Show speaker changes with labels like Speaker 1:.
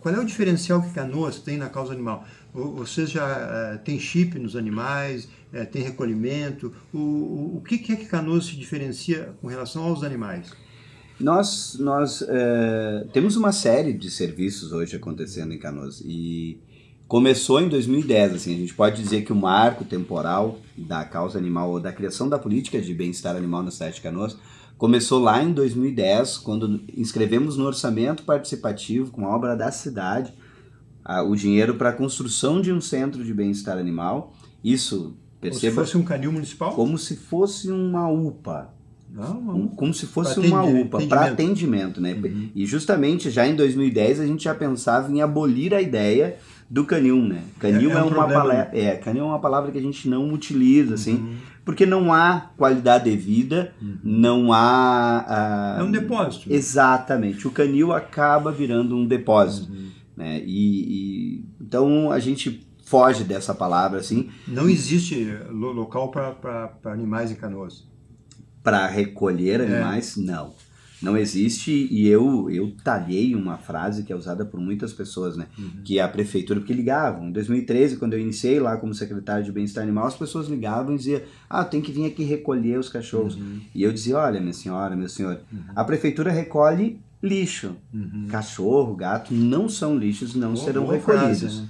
Speaker 1: Qual é o diferencial que Canoas tem na causa animal? Vocês já uh, eh, tem chip nos animais, uh, eh, tem recolhimento. O, o, o, que, é que Canoas se diferencia com relação aos animais?
Speaker 2: Nós, nós uh, temos uma série de serviços hoje acontecendo em Canoas e começou em 2010, assim, a gente pode dizer que o marco temporal da causa animal ou da criação da política de bem-estar animal na cidade de Canoas começou lá em 2010, quando inscrevemos no orçamento participativo com a obra da cidade a, o dinheiro para a construção de um centro de bem-estar animal. Isso, perceba, como se fosse um canil municipal? Como se fosse uma UPA como, se fosse uma UPA para atendimento, né? Uhum. E justamente já em 2010 a gente já pensava em abolir a ideia do canil, né? Canil é, é, é um uma palavra, é, canil é uma palavra que a gente não utiliza, assim, uhum. assim, porque não há qualidade de vida, uhum. não há ah, é um depósito. Exatamente, o canil acaba virando um depósito, uhum. né? E, e então a gente foge dessa palavra, assim. Não existe local para animais e canoas para recolher é. animais, é. não. Não existe, e eu eu talhei uma frase que é usada por muitas pessoas, né? Uhum. Que a prefeitura, porque ligavam. Em 2013, quando eu iniciei lá como secretário de bem-estar animal, as pessoas ligavam e diziam: Ah, tem que vir aqui recolher os cachorros. Uhum. E eu dizia: Olha, minha senhora, meu senhor, uhum. a prefeitura recolhe lixo. Uhum. Cachorro, gato não são lixos, não boa, serão boa recolhidos. Frase, né?